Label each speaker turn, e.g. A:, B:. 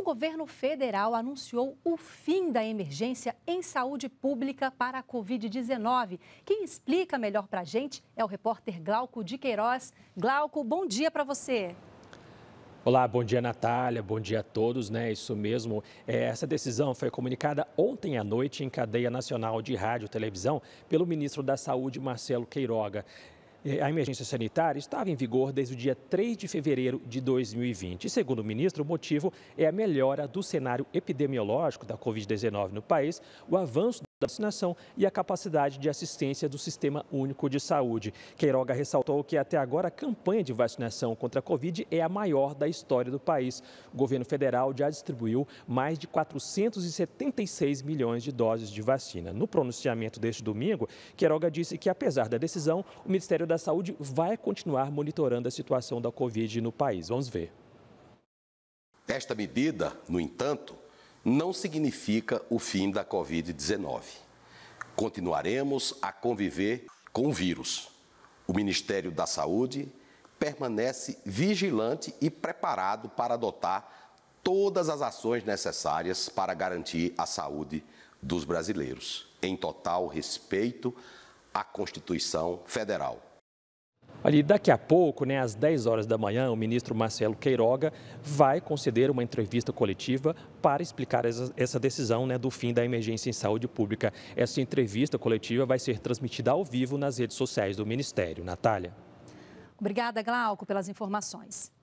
A: o governo federal anunciou o fim da emergência em saúde pública para a Covid-19. Quem explica melhor para a gente é o repórter Glauco de Queiroz. Glauco, bom dia para você.
B: Olá, bom dia Natália, bom dia a todos, né? Isso mesmo. É, essa decisão foi comunicada ontem à noite em cadeia nacional de rádio e televisão pelo ministro da Saúde, Marcelo Queiroga. É, a emergência sanitária estava em vigor desde o dia 3 de fevereiro de 2020. E, segundo o ministro, o motivo é a melhora do cenário epidemiológico da Covid-19 no país, o avanço da vacinação e a capacidade de assistência do Sistema Único de Saúde. Queiroga ressaltou que até agora a campanha de vacinação contra a Covid é a maior da história do país. O governo federal já distribuiu mais de 476 milhões de doses de vacina. No pronunciamento deste domingo, Queiroga disse que, apesar da decisão, o Ministério da Saúde vai continuar monitorando a situação da Covid no país. Vamos ver.
C: Esta medida, no entanto, não significa o fim da Covid-19. Continuaremos a conviver com o vírus. O Ministério da Saúde permanece vigilante e preparado para adotar todas as ações necessárias para garantir a saúde dos brasileiros, em total respeito à Constituição Federal.
B: Ali, daqui a pouco, né, às 10 horas da manhã, o ministro Marcelo Queiroga vai conceder uma entrevista coletiva para explicar essa, essa decisão né, do fim da emergência em saúde pública. Essa entrevista coletiva vai ser transmitida ao vivo nas redes sociais do Ministério. Natália.
A: Obrigada, Glauco, pelas informações.